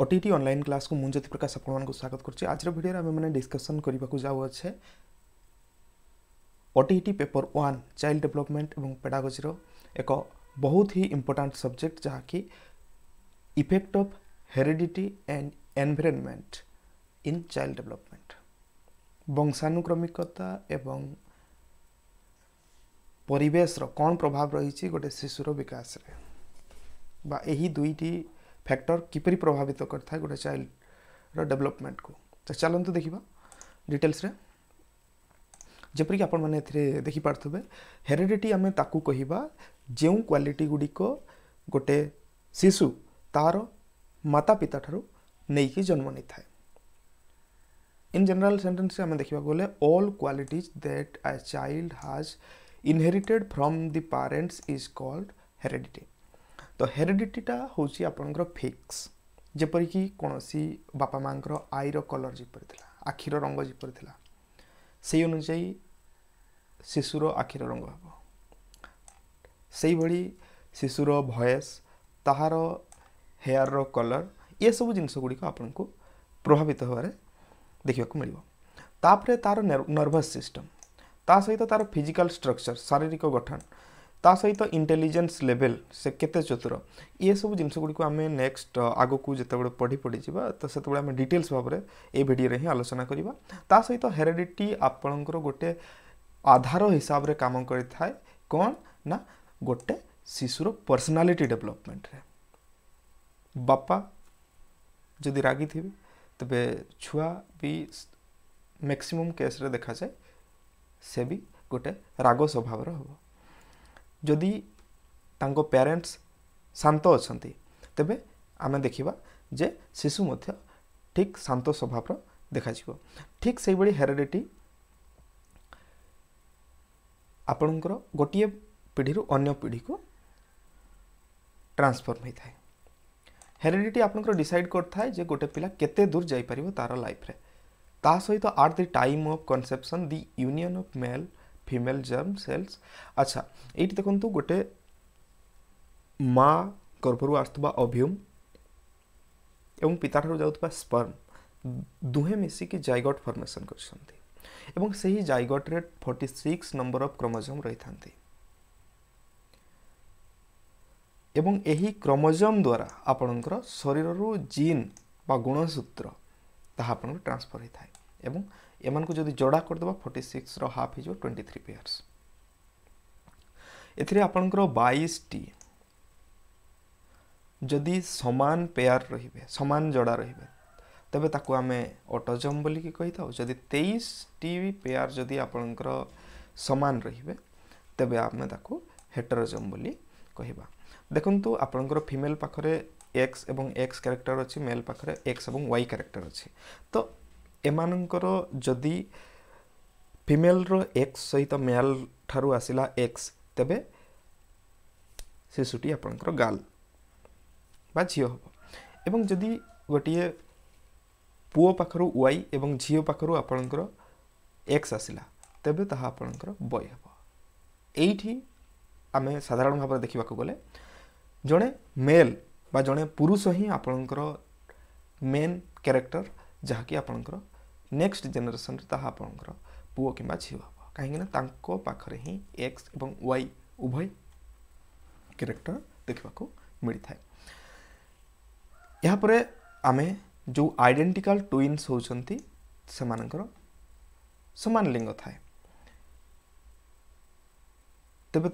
OTT online କ୍ଲାସ୍କୁ ମୁଁ ଜ୍ୟୋତି ପ୍ରକାଶ ଆପଣମାନଙ୍କୁ ସ୍ୱାଗତ କରୁଛି ଆଜିର ଭିଡ଼ିଓରେ ଆମେମାନେ ଡିସ୍କସନ୍ କରିବାକୁ ଯାଉଅଛେ OTT paper one child development ଏବଂ ପେଡାଗୋଜିର ଏକ ବହୁତ ହି ଇମ୍ପୋର୍ଟାଣ୍ଟ ସବଜେକ୍ଟ ଯାହାକି effect of heredity and environment in child development ବଂଶାନୁକ୍ରମିକତା ଏବଂ ପରିବେଶର କ'ଣ ପ୍ରଭାବ ରହିଛି ଗୋଟେ ଶିଶୁର ବିକାଶରେ ବା ଏହି ଦୁଇଟି ଫ୍ୟାକ୍ଟର କିପରି ପ୍ରଭାବିତ କରିଥାଏ ଗୋଟେ ଚାଇଲ୍ଡର ଡେଭଲପମେଣ୍ଟକୁ ତ ଚାଲନ୍ତୁ ଦେଖିବା ଡିଟେଲ୍ସରେ ଯେପରିକି ଆପଣମାନେ ଏଥିରେ ଦେଖିପାରୁଥିବେ ହେରିଡିଟି ଆମେ ତାକୁ କହିବା ଯେଉଁ କ୍ୱାଲିଟି ଗୁଡ଼ିକ ଗୋଟେ ଶିଶୁ ତାର ମାତା ପିତାଠାରୁ ନେଇକି ଜନ୍ମ ନେଇଥାଏ ଇନ୍ ଜେନେରାଲ୍ ସେଣ୍ଟେନ୍ସରେ ଆମେ ଦେଖିବାକୁ ଗଲେ all qualities that a child has inherited from the parents is called heredity ତ ହେରିଡ଼ିଟିଟା ହେଉଛି ଆପଣଙ୍କର ଫିକ୍ସ ଯେପରିକି କୌଣସି ବାପା ମାଆଙ୍କର ଆଇର କଲର୍ ଯେପରି ଥିଲା ଆଖିର ରଙ୍ଗ ଯେପରି ଥିଲା ସେଇ ଅନୁଯାୟୀ ଶିଶୁର ଆଖିର ରଙ୍ଗ ହେବ ସେଇଭଳି ଶିଶୁର ଭଏସ୍ ତାହାର ହେୟାର୍ର କଲର୍ ଏସବୁ ଜିନିଷ ଗୁଡ଼ିକ ଆପଣଙ୍କୁ ପ୍ରଭାବିତ ହେବାରେ ଦେଖିବାକୁ ମିଳିବ ତା'ପରେ ତା'ର ନର୍ଭସ୍ ସିଷ୍ଟମ୍ ତା ସହିତ ତା'ର ଫିଜିକାଲ୍ ଷ୍ଟ୍ରକ୍ଚର୍ ଶାରୀରିକ ଗଠନ ତା ସହିତ ଇଣ୍ଟେଲିଜେନ୍ସ ଲେଭେଲ୍ ସେ କେତେ ଚତୁର ଏସବୁ ଜିନିଷ ଗୁଡ଼ିକୁ ଆମେ ନେକ୍ସଟ ଆଗକୁ ଯେତେବେଳେ ପଢ଼ି ପଢ଼ିଯିବା ତ ସେତେବେଳେ ଆମେ ଡିଟେଲ୍ସ ଭାବରେ ଏ ଭିଡ଼ିଓରେ ହିଁ ଆଲୋଚନା କରିବା ତା ସହିତ ହେରିଡିଟି ଆପଣଙ୍କର ଗୋଟେ ଆଧାର ହିସାବରେ କାମ କରିଥାଏ କ'ଣ ନା ଗୋଟେ ଶିଶୁର ପର୍ସନାଲିଟି ଡେଭଲପମେଣ୍ଟରେ ବାପା ଯଦି ରାଗିଥିବେ ତେବେ ଛୁଆ ବି ମ୍ୟାକ୍ସିମମ୍ କେସ୍ରେ ଦେଖାଯାଏ ସେ ବି ଗୋଟେ ରାଗ ସ୍ୱଭାବର ହେବ ଯଦି ତାଙ୍କ ପ୍ୟାରେଣ୍ଟସ୍ ଶାନ୍ତ ଅଛନ୍ତି ତେବେ ଆମେ ଦେଖିବା ଯେ ଶିଶୁ ମଧ୍ୟ ଠିକ୍ ଶାନ୍ତ ସ୍ୱଭାବର ଦେଖାଯିବ ଠିକ୍ ସେଇଭଳି ହେରିଡିଟି ଆପଣଙ୍କର ଗୋଟିଏ ପିଢ଼ିରୁ ଅନ୍ୟ ପିଢ଼ିକୁ ଟ୍ରାନ୍ସଫର୍ମ ହୋଇଥାଏ ହେରିଡିଟି ଆପଣଙ୍କର ଡିସାଇଡ଼୍ କରିଥାଏ ଯେ ଗୋଟେ ପିଲା କେତେ ଦୂର ଯାଇପାରିବ ତା'ର ଲାଇଫ୍ରେ ତା ସହିତ at the time of conception the union of male female germ cells ଆଚ୍ଛା ଏଇଠି ଦେଖନ୍ତୁ ଗୋଟେ ମା ଗର୍ଭରୁ ଆସୁଥିବା ଅଭିୟୁମ୍ ଏବଂ ପିତାଠାରୁ ଯାଉଥିବା ସ୍ପର୍ମ ଦୁହେଁ ମିଶିକି ଜାଇଗଟ୍ ଫର୍ମେସନ୍ କରିଛନ୍ତି ଏବଂ ସେହି ଜାଇଗଟ୍ରେ forty six number of chromosome ରହିଥାନ୍ତି ଏବଂ ଏହି କ୍ରୋମୋଜୋମ୍ ଦ୍ୱାରା ଆପଣଙ୍କର ଶରୀରରୁ ଜିନ୍ ବା ଗୁଣସୂତ୍ର ତାହା ଆପଣଙ୍କର ଟ୍ରାନ୍ସଫର୍ ହୋଇଥାଏ ଏବଂ ଏମାନଙ୍କୁ ଯଦି ଯୋଡ଼ା କରିଦେବା ଫର୍ଟି ସିକ୍ସର ହାଫ୍ ହେଇଯିବ ଟ୍ୱେଣ୍ଟି ଥ୍ରୀ ପେୟାର୍ସ ଏଥିରେ ଆପଣଙ୍କର ବାଇଶଟି ଯଦି ସମାନ ପେୟାର ରହିବେ ସମାନ ଯୋଡ଼ା ରହିବେ ତେବେ ତାକୁ ଆମେ ଅଟୋଜମ୍ ବୋଲିକି କହିଥାଉ ଯଦି ତେଇଶଟି ପେୟାର ଯଦି ଆପଣଙ୍କର ସମାନ ରହିବେ ତେବେ ଆମେ ତାକୁ ହେଟରୋଜମ୍ ବୋଲି କହିବା ଦେଖନ୍ତୁ ଆପଣଙ୍କର ଫିମେଲ୍ ପାଖରେ ଏକ୍ସ ଏବଂ ଏକ୍ସ କ୍ୟାରେକ୍ଟର ଅଛି ମେଲ୍ ପାଖରେ ଏକ୍ସ ଏବଂ ୱାଇ କ୍ୟାରେକ୍ଟର ଅଛି ତ ଏମାନଙ୍କର ଯଦି ଫିମେଲ୍ର ଏକ୍ସ ସହିତ ମେଲ୍ ଠାରୁ ଆସିଲା ଏକ୍ସ ତେବେ ଶିଶୁଟି ଆପଣଙ୍କର ଗାର୍ଲ ବା ଝିଅ ହେବ ଏବଂ ଯଦି ଗୋଟିଏ ପୁଅ ପାଖରୁ ୱାଇ ଏବଂ ଝିଅ ପାଖରୁ ଆପଣଙ୍କର ଏକ୍ସ ଆସିଲା ତେବେ ତାହା ଆପଣଙ୍କର ବୟ ହେବ ଏଇଠି ଆମେ ସାଧାରଣ ଭାବରେ ଦେଖିବାକୁ ଗଲେ ଜଣେ ମେଲ୍ ବା ଜଣେ ପୁରୁଷ ହିଁ ଆପଣଙ୍କର ମେନ୍ କ୍ୟାରେକ୍ଟର ଯାହାକି ଆପଣଙ୍କର नेक्स्ट जेनेसन आपर पु कि झी हम कहीं पाखे ही एक्स एवं वाई उभय क्यारेक्टर देखा मिलता है यापर आम जो आईडेटिकाल ट्विन्स होकर सामान लिंग थाए तेज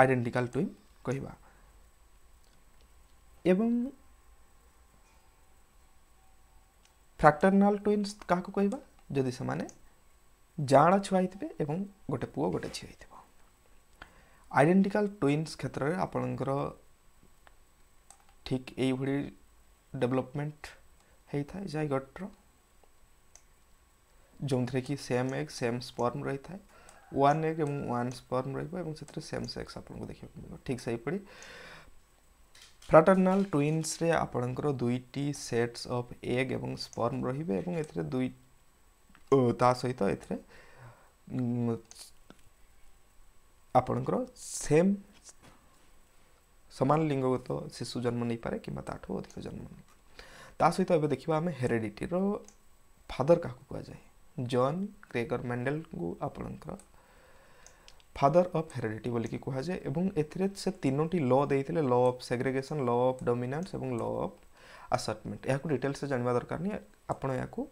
आइडेटिकाल ट्विन कह फ्राक्टरनाल ट्विन्स क्या कह जदि से जाँड़ा छुआ ही गोटे पुओ गोटे झील थी आईडेटिकाल ट्विन्स क्षेत्र में आपण ठीक यही डेभलपमेंट होता है जैगटर जो थे कि सेम एग सेम स्पर्म रही था वन एग एवं वन स्पर्म रही है सेम सेक्स आपको देखा ठीक से हीपरी फ्राटर्नाल ट्विन्स आपणकर दुईट सेट्स अफ एग ए स्पर्म रे दुई ता सहित आपणकर सेम सामान लिंगगत शिशु जन्म नहीं पारे कि अधिक जन्म ता सहित एवं देखा आम हेरेडिटर फादर क्या कहुए जन ग्रेगर मैंडेल को आपणकर फादर अफ हेरिडिटी बोल कि कहुएंटी ल देते ल अफ सेग्रेगेसन ल अफ और ल अफ आसटमेंट यह डिटेल्स जानवा दरकार नहीं आपड़ यहाँ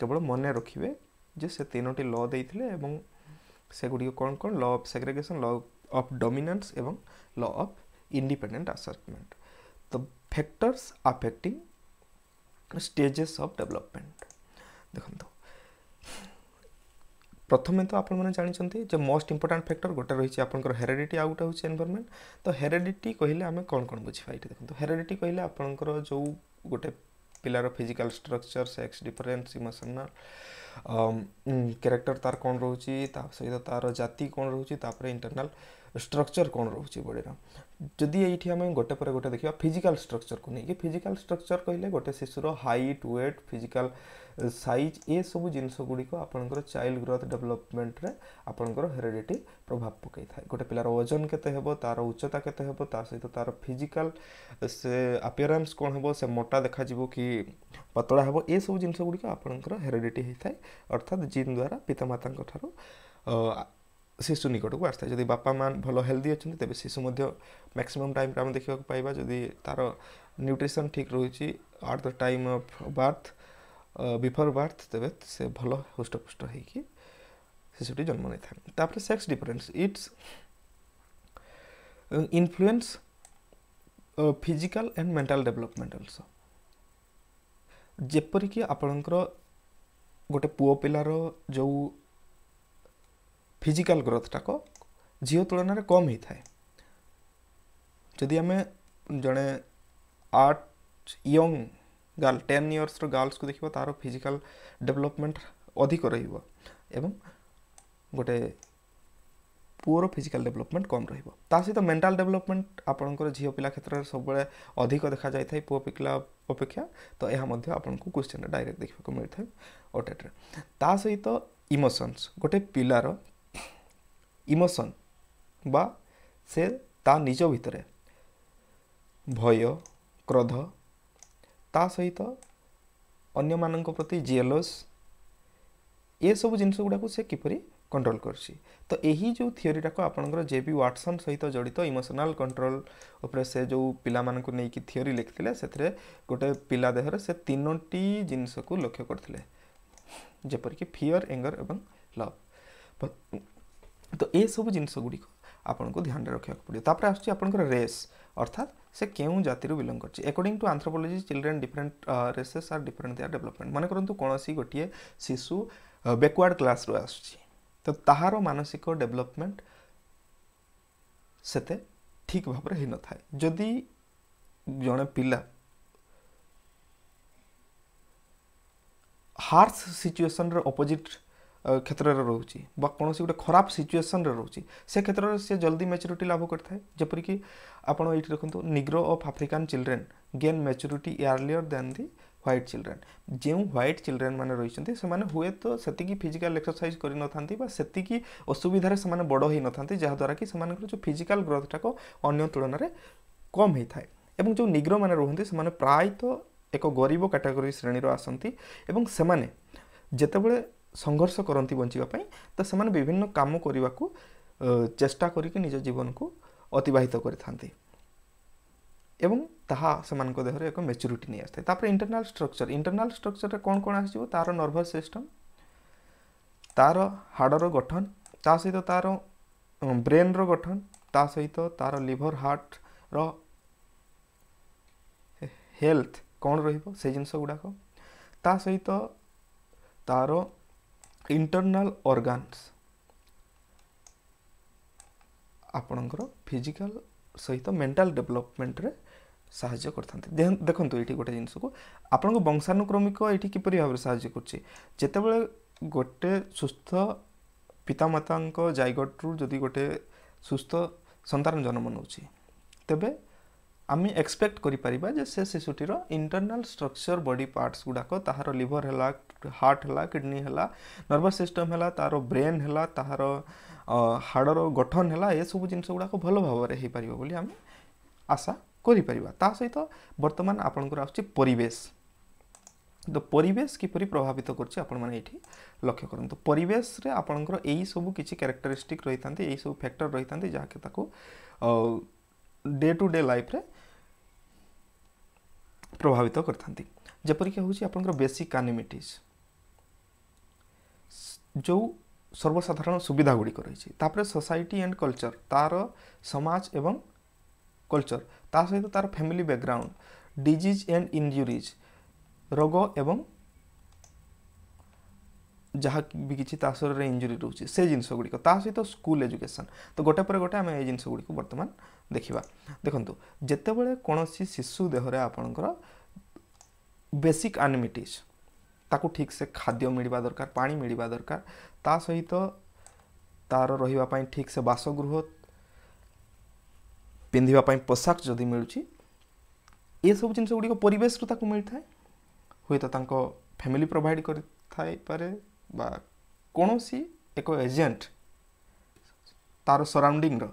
केवल मन रखिए जे से तीनो ल देते सेगुड़ी कौन कौन law of सेग्रेगेसन law of डोमिनान्स law of independent assortment तो factors affecting stages of development देखो ପ୍ରଥମେ ତ ଆପଣମାନେ ଜାଣିଛନ୍ତି ଯେ ମୋଷ୍ଟ ଇମ୍ପୋର୍ଟାଣ୍ଟ ଫ୍ୟାକ୍ଟର ଗୋଟେ ରହିଛି ଆପଣଙ୍କର ହେରେଡିଟି ଆଉ ଗୋଟେ ହେଉଛି ଏନ୍ଭାରମେଣ୍ଟ ତ ହେରେଡିଟି କହିଲେ ଆମେ କ'ଣ କ'ଣ ବୁଝିବା ଏଇଠି ଦେଖନ୍ତୁ ହେରେଡିଟି କହିଲେ ଆପଣଙ୍କର ଯେଉଁ ଗୋଟେ ପିଲାର physical structure sex difference emotional character ତାର କ'ଣ ରହୁଛି ତା ସହିତ ତାର ଜାତି କ'ଣ ରହୁଛି ତାପରେ ଇଣ୍ଟରନାଲ୍ स्ट्रक्चर कौन रोचे बड़ी जदि ये आम गोटे पर गोटे देखा फिजिकाल स्ट्रक्चर को लेकिन फिजिकाल स्ट्रक्चर कहले गोटे शिशुर हाइट व्वेट फिजिकाल सैज ए सब जिनस गुड़िक चाइल्ड ग्रोथ डेभलपमेंट आपंकर हेरीडेट प्रभाव पकई गोटे पिलार ओजन के उच्चता के सहित तार फिजिकाल से आपियरान्स कौन हम से मोटा देखा कि पतला हेबो ए सब जिन गुड़ी आपंकर होता है अर्थात जीन द्वारा पितामाता ଶିଶୁ ନିକଟକୁ ଆସିଥାଏ ଯଦି ବାପା ମା' ଭଲ ହେଲ୍ଦି ଅଛନ୍ତି ତେବେ ଶିଶୁ ମଧ୍ୟ ମ୍ୟାକ୍ସିମମ୍ ଟାଇମ୍ରେ ଆମେ ଦେଖିବାକୁ ପାଇବା ଯଦି ତା'ର ନ୍ୟୁଟ୍ରିସନ୍ ଠିକ୍ ରହୁଛି at the time of birth before birth ତେବେ ସେ ଭଲ ହୃଷ୍ଟପୁଷ୍ଟ ହେଇକି ଶିଶୁଟି ଜନ୍ମ ନେଇଥାଏ ତାପରେ sex difference it's influence physical and mental development also ଯେପରିକି ଆପଣଙ୍କର ଗୋଟେ ପୁଅ ପିଲାର ଯେଉଁ ଫିଜିକାଲ୍ ଗ୍ରୋଥଟାକ ଝିଅ ତୁଳନାରେ କମ୍ ହେଇଥାଏ ଯଦି ଆମେ ଜଣେ ଆର୍ଟ ୟଙ୍ଗ୍ ଗାର୍ଲ ଟେନ୍ ଇୟର୍ସର ଗାର୍ଲସ୍କୁ ଦେଖିବା ତା'ର ଫିଜିକାଲ୍ ଡେଭଲପମେଣ୍ଟ ଅଧିକ ରହିବ ଏବଂ ଗୋଟେ ପୁଅର ଫିଜିକାଲ୍ ଡେଭଲପମେଣ୍ଟ କମ୍ ରହିବ ତା ସହିତ ମେଣ୍ଟାଲ୍ ଡେଭଲପମେଣ୍ଟ ଆପଣଙ୍କର ଝିଅ ପିଲା କ୍ଷେତ୍ରରେ ସବୁବେଳେ ଅଧିକ ଦେଖାଯାଇଥାଏ ପୁଅ ପିଲା ଅପେକ୍ଷା ତ ଏହା ମଧ୍ୟ ଆପଣଙ୍କୁ କ୍ୱେଶ୍ଚିନ୍ରେ ଡାଇରେକ୍ଟ ଦେଖିବାକୁ ମିଳିଥାଏ ଓଟେଟ୍ରେ ତା ସହିତ ଇମୋସନ୍ସ ଗୋଟେ ପିଲାର इमोशन बा से ता निज भितर भय क्रोध ता सहित अन्य मानंको प्रति जेलस ये सब जिनस गुडाक से किपरी कंट्रोल कर तो यही जो थीओरी आपंकर जे जेबी व्हाट्सन सहित जड़ित इमोशनाल कंट्रोल उपर से जो पिला कि थीओरी लिखते से गोटे पिला देहर से तीनोटी जिनस को लक्ष्य करते जपरिक फिअर एंगर एवं लव तो ये सब जिनस गुड़िक आपको ध्यान रखा पड़े तापर आसर रेस अर्थात से क्यों जाति बिलंग करती according to anthropology children different races are different their development मन करूँ कौन सी गोटे शिशु बैकवर्ड क्लास रु आस तो तहार मानसिक डेवलपमेंट से ठीक भाव हो नए जदि जड़े पा हार्स सिचुएसन रपोजिट କ୍ଷେତ୍ରରେ ରହୁଛି ବା କୌଣସି ଗୋଟେ ଖରାପ ସିଚୁଏସନ୍ରେ ରହୁଛି ସେ କ୍ଷେତ୍ରରେ ସେ ଜଲ୍ଦି ମ୍ୟାଚୁରିଟି ଲାଭ କରିଥାଏ ଯେପରିକି ଆପଣ ଏଇଠି ଦେଖନ୍ତୁ Negro of African children gain maturity earlier than the white children ଯେଉଁ ହ୍ୱାଇଟ୍ ଚିଲଡ୍ରେନ୍ ମାନେ ରହିଛନ୍ତି ସେମାନେ ହୁଏତ ସେତିକି ଫିଜିକାଲ୍ ଏକ୍ସରସାଇଜ୍ କରିନଥାନ୍ତି ବା ସେତିକି ଅସୁବିଧାରେ ସେମାନେ ବଡ଼ ହୋଇନଥାନ୍ତି ଯାହାଦ୍ୱାରା କି ସେମାନଙ୍କର ଯେଉଁ ଫିଜିକାଲ୍ ଗ୍ରୋଥଟାକୁ ଅନ୍ୟ ତୁଳନାରେ କମ୍ ହୋଇଥାଏ ଏବଂ ଯେଉଁ ନିଗ୍ରୋମାନେ ରୁହନ୍ତି ସେମାନେ ପ୍ରାୟତଃ ଏକ ଗରିବ କାଟାଗୋରୀ ଶ୍ରେଣୀର ଆସନ୍ତି ଏବଂ ସେମାନେ ଯେତେବେଳେ ସଂଘର୍ଷ କରନ୍ତି ବଞ୍ଚିବା ପାଇଁ ତ ସେମାନେ ବିଭିନ୍ନ କାମ କରିବାକୁ ଚେଷ୍ଟା କରିକି ନିଜ ଜୀବନକୁ ଅତିବାହିତ କରିଥାନ୍ତି ଏବଂ ତାହା ସେମାନଙ୍କ ଦେହରେ ଏକ ମେଚୁରିଟି ନେଇ ଆସିଥାଏ ତାପରେ ଇଣ୍ଟରନାଲ୍ ଷ୍ଟ୍ରକ୍ଚର୍ ଇଣ୍ଟରନାଲ୍ ଷ୍ଟ୍ରକ୍ଚର୍ରେ କ'ଣ କ'ଣ ଆସିଯିବ ତା'ର ନର୍ଭସ୍ ସିଷ୍ଟମ୍ ତା'ର ହାଡ଼ର ଗଠନ ତା ସହିତ ତା'ର ବ୍ରେନ୍ର ଗଠନ ତା ସହିତ ତା'ର ଲିଭର୍ ହାର୍ଟର ହେଲ୍ଥ କ'ଣ ରହିବ ସେ ଜିନିଷ ଗୁଡ଼ାକ ତା ସହିତ ତା'ର ଇଣ୍ଟରନାଲ ଅର୍ଗାନ୍ସ ଆପଣଙ୍କର ଫିଜିକାଲ ସହିତ ମେଣ୍ଟାଲ ଡେଭଲପମେଣ୍ଟରେ ସାହାଯ୍ୟ କରିଥାନ୍ତି ଦେଖନ୍ତୁ ଏଇଠି ଗୋଟେ ଜିନିଷକୁ ଆପଣଙ୍କ ବଂଶାନୁକ୍ରମିକ ଏଇଠି କିପରି ଭାବରେ ସାହାଯ୍ୟ କରୁଛି ଯେତେବେଳେ ଗୋଟେ ସୁସ୍ଥ ପିତାମାତାଙ୍କ ଜାଇଗଟରୁ ଯଦି ଗୋଟେ ସୁସ୍ଥ ସନ୍ତାନ ଜନ୍ମ ନେଉଛି ତେବେ आम एक्सपेक्ट कर से इंटरनाल स्ट्रक्चर बडी पार्टस गुड़ाक लिभर है हार्ट है किडनी है नर्भस सिस्टम है तार ब्रेन है तहार हाड़र गठन है यह सब जिनस गुड़ाक भल भाव में हो आम आशा करतमान आपण को आस तो परेश किप प्रभावित करेंटी लक्ष्य करूँ तो परेशर यही सब कि क्यारेक्टरीस्टिक रही था सब फैक्टर रही था जहाँकि डे टू डे लाइफ ପ୍ରଭାବିତ କରିଥାନ୍ତି ଯେପରିକି ହେଉଛି ଆପଣଙ୍କର ବେସିକ୍ ଆନିମିଟିଜ୍ ଯେଉଁ ସର୍ବସାଧାରଣ ସୁବିଧା ଗୁଡ଼ିକ ରହିଛି ତାପରେ ସୋସାଇଟି ଆଣ୍ଡ କଲଚର ତା'ର ସମାଜ ଏବଂ କଲଚର ତା ସହିତ ତା'ର family background disease and injuries ରୋଗ ଏବଂ जहाँ भी किसी ता शरीर इंजुरी रोचे से जिनस गुड़िक सहित स्कूल एजुकेशन तो गोटे पर गोटे आम ये जिनस गुड़िक बर्तमान देखा देखु जितेबाला कौन शिशु देहर आपणकर बेसिक आनिमिटीज ताकू ठीक से खाद्य मिलवा दरकार पा मिलवा दरकार ता सहित तार रही ठीक से बासगृह ପିନ୍ଧିବା पोशाक ଯଦି ମିଳୁଛି ଏସବୁ ଜିନିଷ ଗୁଡ଼ିକ ପରିବେଶରୁ ତାକୁ ମିଳିଥାଏ ହୁଏତ ତାଙ୍କ ଫ୍ୟାମିଲି ପ୍ରୋଭାଇଡ଼ କରିଥାଇପାରେ ବା କୌଣସି ଏକ ଏଜେଣ୍ଟ ତାର ସରାଉଣ୍ଡିଂର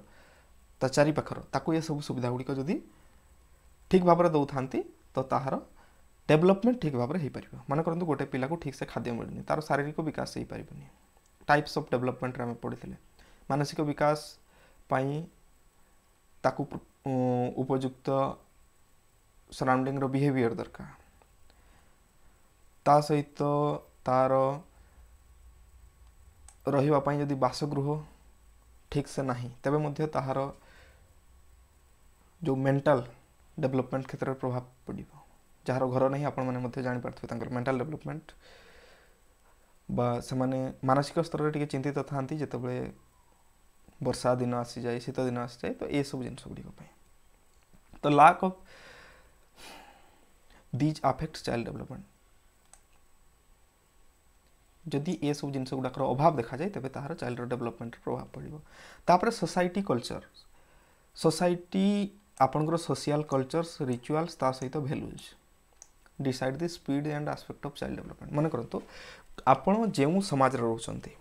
ତା ଚାରିପାଖର ତାକୁ ଏସବୁ ସୁବିଧା ଗୁଡ଼ିକ ଯଦି ଠିକ୍ ଭାବରେ ଦେଉଥାନ୍ତି ତ ତାହାର ଡେଭଲପମେଣ୍ଟ ଠିକ୍ ଭାବରେ ହୋଇପାରିବ ମନେ କରନ୍ତୁ ଗୋଟେ ପିଲାକୁ ଠିକ୍ସେ ଖାଦ୍ୟ ମିଳୁନି ତାର ଶାରୀରିକ ବିକାଶ ହୋଇପାରିବନି ଟାଇପ୍ସ ଅଫ୍ ଡେଭଲପମେଣ୍ଟରେ ଆମେ ପଢ଼ିଥିଲେ ମାନସିକ ବିକାଶ ପାଇଁ ତାକୁ ଉପଯୁକ୍ତ ସରାଉଣ୍ଡିଂର ବିହେଭିଅର୍ ଦରକାର ତା ସହିତ ତାର रही जदि बासगृह ठीक से ना तेब तहार जो मेंटल डेवलपमेंट क्षेत्र में प्रभाव पड़े जार घर नहीं आप आपंपे मेंटल डेवलपमेंट बा मानसिक स्तर में टे चिंत था जिते बर्षा दिन आसी जाए शीत दिन आसी जाए तो यह सब जिन गुड तो lack of these affect child development ଯଦି ଏସବୁ ଜିନିଷ ଗୁଡ଼ାକର ଅଭାବ ଦେଖାଯାଏ ତେବେ ତାହାର ଚାଇଲ୍ଡର ଡେଭଲପମେଣ୍ଟରେ ପ୍ରଭାବ ପଡ଼ିବ ତାପରେ ସୋସାଇଟି କଲଚର ସୋସାଇଟି ଆପଣଙ୍କର ସୋସିଆଲ କଲଚର୍ସ ରିଚୁଆଲ୍ସ ତା ସହିତ values decide the speed and aspect of child development ମନେ କରନ୍ତୁ ଆପଣ ଯେଉଁ ସମାଜରେ ରହୁଛନ୍ତି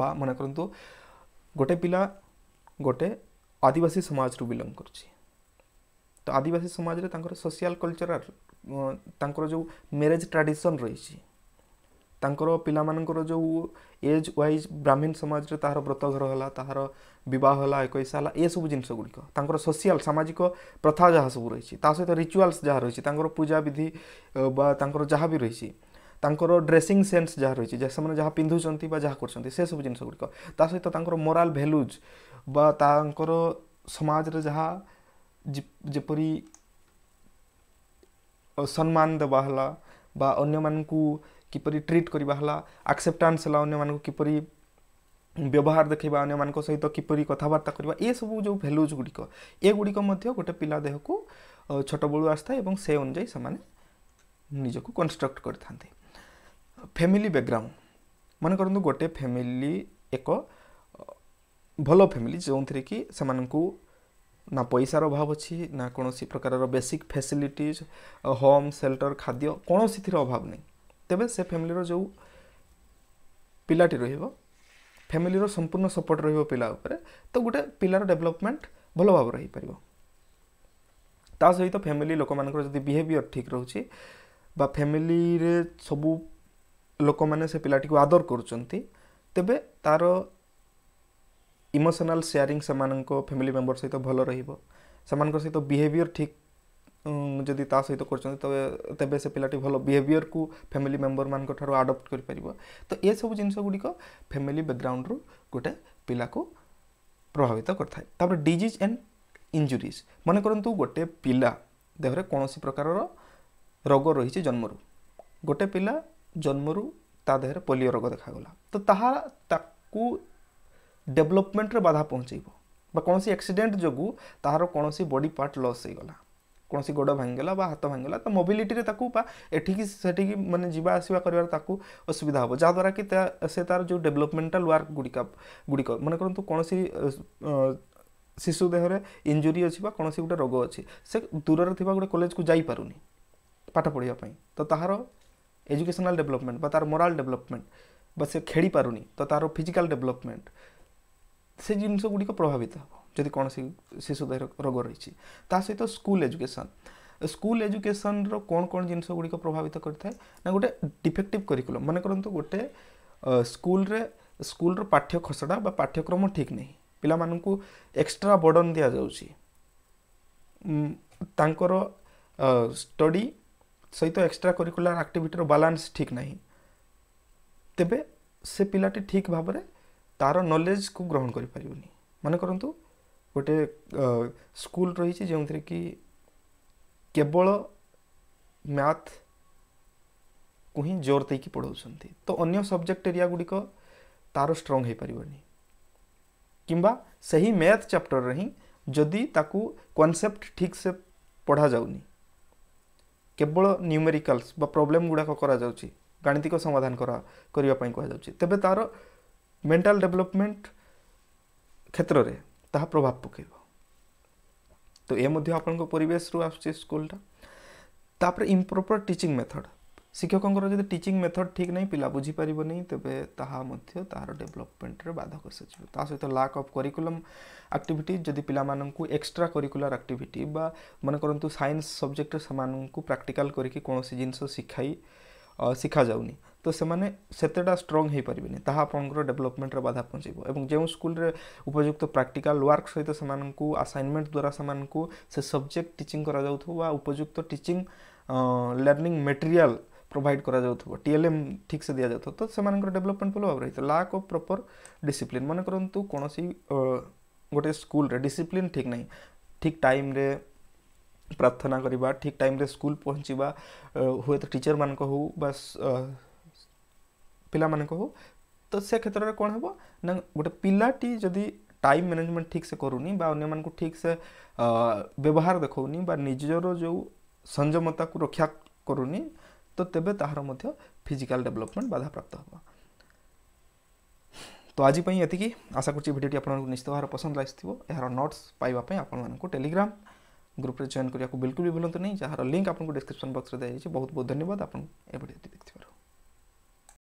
ବା ମନେ କରନ୍ତୁ ଗୋଟେ ପିଲା ଗୋଟେ ଆଦିବାସୀ ସମାଜରୁ ବିଲଙ୍ଗ କରୁଛି ତ ଆଦିବାସୀ ସମାଜରେ ତାଙ୍କର ସୋସିଆଲ କଲଚରାଲ ତାଙ୍କର ଯେଉଁ ମ୍ୟାରେଜ ଟ୍ରାଡ଼ିସନ୍ ରହିଛି ତାଙ୍କର ପିଲାମାନଙ୍କର ଯେଉଁ ଏଜ୍ ୱାଇଜ୍ ବ୍ରାହ୍ମୀଣ ସମାଜରେ ତାହାର ବ୍ରତଘର ହେଲା ତାହାର ବିବାହ ହେଲା ଏକୋଇଶା ହେଲା ଏସବୁ ଜିନିଷ ଗୁଡ଼ିକ ତାଙ୍କର ସୋସିଆଲ ସାମାଜିକ ପ୍ରଥା ଯାହା ସବୁ ରହିଛି ତା ସହିତ ରିଚୁଆଲ୍ସ ଯାହା ରହିଛି ତାଙ୍କର ପୂଜାବିଧି ବା ତାଙ୍କର ଯାହା ବି ରହିଛି ତାଙ୍କର ଡ୍ରେସିଂ ସେନ୍ସ ଯାହା ରହିଛି ଯାହା ସେମାନେ ଯାହା ପିନ୍ଧୁଛନ୍ତି ବା ଯାହା କରୁଛନ୍ତି ସେସବୁ ଜିନିଷ ଗୁଡ଼ିକ ତା ସହିତ ତାଙ୍କର ମୋରାଲ୍ ଭ୍ୟାଲୁଜ୍ ବା ତାଙ୍କର ସମାଜରେ ଯାହା ଯେପରି ସମ୍ମାନ ଦେବା ହେଲା ବା ଅନ୍ୟମାନଙ୍କୁ किपर ट्रिट करवाला आक्सेप्टान्स है किपर व्यवहार देखा अने सहित किपर कथबार्ता करवा ये सब जो भैल्यूज गुड़िक एगुड़िक गोटे पिला देह को छोट बलु आसता है से अनुजाई से निजक कन्स्ट्रक्ट कर फैमिली बैकग्राउंड मन कर गोटे फैमिली एक भल फैमिली जो थी कि ना पैसार अभाव अच्छी ना कौन सी प्रकार बेसिक फैसिलिटीज होम सेल्टर खाद्य कौन सी अभाव नहीं ତେବେ ସେ ଫ୍ୟାମିଲିର ଯେଉଁ ପିଲାଟି ରହିବ ଫ୍ୟାମିଲିର ସମ୍ପୂର୍ଣ୍ଣ ସପୋର୍ଟ ରହିବ ପିଲା ଉପରେ ତ ଗୋଟେ ପିଲାର ଡେଭଲପମେଣ୍ଟ ଭଲ ଭାବରେ ହେଇପାରିବ ତା ସହିତ ଫ୍ୟାମିଲି ଲୋକମାନଙ୍କର ଯଦି ବିହେଭିଅର୍ ଠିକ୍ ରହୁଛି ବା ଫ୍ୟାମିଲିରେ ସବୁ ଲୋକମାନେ ସେ ପିଲାଟିକୁ ଆଦର କରୁଛନ୍ତି ତେବେ ତାର ଇମୋସନାଲ୍ ସେୟାରିଂ ସେମାନଙ୍କ ଫ୍ୟାମିଲି ମେମ୍ବର ସହିତ ଭଲ ରହିବ ସେମାନଙ୍କ ସହିତ ବିହେଭିଅର୍ ଠିକ୍ ଯଦି ତା ସହିତ କରୁଛନ୍ତି ତେବେ ତେବେ ସେ ପିଲାଟି ଭଲ ବିହେଭିଅର୍କୁ ଫ୍ୟାମିଲି ମେମ୍ବରମାନଙ୍କ ଠାରୁ ଆଡ଼ପ୍ଟ କରିପାରିବ ତ ଏସବୁ ଜିନିଷ ଗୁଡ଼ିକ ଫ୍ୟାମିଲି ବ୍ୟାକ୍ଗ୍ରାଉଣ୍ଡରୁ ଗୋଟେ ପିଲାକୁ ପ୍ରଭାବିତ କରିଥାଏ ତାପରେ ଡିଜିଜ୍ ଆଣ୍ଡ ଇଞ୍ଜୁରିଜ୍ ମନେ କରନ୍ତୁ ଗୋଟେ ପିଲା ଦେହରେ କୌଣସି ପ୍ରକାରର ରୋଗ ରହିଛି ଜନ୍ମରୁ ଗୋଟେ ପିଲା ଜନ୍ମରୁ ତା ଦେହରେ ପୋଲିଓ ରୋଗ ଦେଖାଗଲା ତ ତାହା ତାକୁ ଡେଭଲପମେଣ୍ଟରେ ବାଧା ପହଞ୍ଚାଇବ ବା କୌଣସି ଆକ୍ସିଡେଣ୍ଟ ଯୋଗୁଁ ତାହାର କୌଣସି ବଡ଼ି ପାର୍ଟ ଲସ୍ ହୋଇଗଲା କୌଣସି ଗୋଡ଼ ଭାଙ୍ଗିଗଲା ବା ହାତ ଭାଙ୍ଗିଗଲା ତ ମୋବିଲିଟିରେ ତାକୁ ବା ଏଠିକି ସେଠିକି ମାନେ ଯିବା ଆସିବା କରିବାରେ ତାକୁ ଅସୁବିଧା ହେବ ଯାହାଦ୍ୱାରା କି ସେ ତା'ର ଯେଉଁ ଡେଭଲପମେଣ୍ଟାଲ ୱାର୍କ ଗୁଡ଼ିକ ଗୁଡ଼ିକ ମନେ କରନ୍ତୁ କୌଣସି ଶିଶୁ ଦେହରେ ଇଞ୍ଜୁରି ଅଛି ବା କୌଣସି ଗୋଟେ ରୋଗ ଅଛି ସେ ଦୂରରେ ଥିବା ଗୋଟେ କଲେଜକୁ ଯାଇପାରୁନି ପାଠ ପଢ଼ିବା ପାଇଁ ତ ତାହାର ଏଜୁକେସନାଲ୍ ଡେଭଲପମେଣ୍ଟ ବା ତା'ର ମୋରାଲ୍ ଡେଭଲପମେଣ୍ଟ ବା ସେ ଖେଳିପାରୁନି ତ ତା'ର ଫିଜିକାଲ୍ ଡେଭଲପମେଣ୍ଟ ସେ ଜିନିଷ ଗୁଡ଼ିକ ପ୍ରଭାବିତ ହେବ ଯଦି କୌଣସି ଶିଶୁ ଦେହ ରୋଗ ରହିଛି ତା ସହିତ ସ୍କୁଲ ଏଜୁକେସନ୍ ସ୍କୁଲ ଏଜୁକେସନ୍ର କ'ଣ କ'ଣ ଜିନିଷ ଗୁଡ଼ିକ ପ୍ରଭାବିତ କରିଥାଏ ନା ଗୋଟେ ଡିଫେକ୍ଟିଭ୍ କରିକୁଲମ୍ ମନେ କରନ୍ତୁ ଗୋଟେ ସ୍କୁଲରେ ସ୍କୁଲର ପାଠ୍ୟ ଖସଡ଼ା ବା ପାଠ୍ୟକ୍ରମ ଠିକ୍ ନାହିଁ ପିଲାମାନଙ୍କୁ ଏକ୍ସଟ୍ରା ବର୍ଡ଼ନ୍ ଦିଆଯାଉଛି ତାଙ୍କର ଷ୍ଟଡ଼ି ସହିତ ଏକ୍ସଟ୍ରା କରିକୁଲାର ଆକ୍ଟିଭିଟିର ବାଲାନ୍ସ ଠିକ୍ ନାହିଁ ତେବେ ସେ ପିଲାଟି ଠିକ୍ ଭାବରେ ତା'ର ନଲେଜ୍କୁ ଗ୍ରହଣ କରିପାରିବନି ମନେ କରନ୍ତୁ ଗୋଟେ ସ୍କୁଲ୍ ରହିଛି ଯେଉଁଥିରେ କି କେବଳ ମ୍ୟାଥ୍କୁ ହିଁ ଜୋର ଦେଇକି ପଢ଼ାଉଛନ୍ତି ତ ଅନ୍ୟ ସବଜେକ୍ଟ ଏରିଆ ଗୁଡ଼ିକ ତା'ର ଷ୍ଟ୍ରଙ୍ଗ ହୋଇପାରିବନି କିମ୍ବା ସେହି ମ୍ୟାଥ୍ ଚାପ୍ଟରରେ ହିଁ ଯଦି ତାକୁ କନସେପ୍ଟ ଠିକ୍ସେ ପଢ଼ାଯାଉନି କେବଳ ନ୍ୟୁମେରିକାଲ୍ସ ବା ପ୍ରୋବ୍ଲେମ୍ ଗୁଡ଼ାକ କରାଯାଉଛି ଗାଣିତିକ ସମାଧାନ କରା କରିବା ପାଇଁ କୁହାଯାଉଛି ତେବେ ତା'ର ମେଣ୍ଟାଲ ଡେଭଲପମେଣ୍ଟ କ୍ଷେତ୍ରରେ ତାହା ପ୍ରଭାବ ପକାଇବ ତ ଏ ମଧ୍ୟ ଆପଣଙ୍କ ପରିବେଶରୁ ଆସୁଛି ସ୍କୁଲଟା ତାପରେ ଇମ୍ପ୍ରପର୍ ଟିଚିଂ ମେଥଡ଼ ଶିକ୍ଷକଙ୍କର ଯଦି ଟିଚିଂ ମେଥଡ଼ ଠିକ୍ ନାହିଁ ପିଲା ବୁଝିପାରିବନି ତେବେ ତାହା ମଧ୍ୟ ତାହାର ଡେଭଲପମେଣ୍ଟରେ ବାଧକ ସଜିବ ତା ସହିତ ଲାକ୍ ଅଫ୍ କରିକୁଲମ୍ ଆକ୍ଟିଭିଟି ଯଦି ପିଲାମାନଙ୍କୁ ଏକ୍ସଟ୍ରା କରିକୁଲାର ଆକ୍ଟିଭିଟି ବା ମନେ କରନ୍ତୁ ସାଇନ୍ସ ସବଜେକ୍ଟରେ ସେମାନଙ୍କୁ ପ୍ରାକ୍ଟିକାଲ କରିକି କୌଣସି ଜିନିଷ ଶିଖାଇ ଶିଖାଯାଉନି तो से स्ट्रंग हो पारे आपर डेभलपमेंट बाधा पहुँचे जो स्कूल उपयुक्त प्राक्टिकाल वर्क सहित तो सेसाइनमेंट द्वारा से सब्जेक्ट टीचिंग करुक्त टीचिंग लर्णिंग मेटेरियाल प्रोभाइड कर टीएलएम ठीक से दि जा तो डेभलपमेंट भल भाव रही है लाक अफ प्रपर डिसीप्लीन मन करूँ कौन गोटे स्कूल डिसीप्लीन ठीक ना ठीक टाइम प्रार्थना करवा ठीक टाइम स्कूल पहुँचवा हूँ तो टीचर मानक हो पिला तो से क्षेत्र में कौन हे ना गोटे पिलाटी जदि टाइम मैनेजमेंट ठीक से करूनी अन्न मान ठीक से व्यवहार देखनी निजर जो संयमता को रक्षा करूनी तो तेब तहार फिजिकाल डेवलपमेंट बाधाप्राप्त हो तो आज ये आशा करीडियोटी आपको निश्चित भाव पसंद आर नोट्स पाइबापी आपको टेलीग्राम ग्रुप जॉन करा बिल्कुल भी भूलो नहीं जहाँ लिंक आपको डिस्क्रिप्स बक्स में दिखाई बहुत बहुत धन्यवाद आप देखो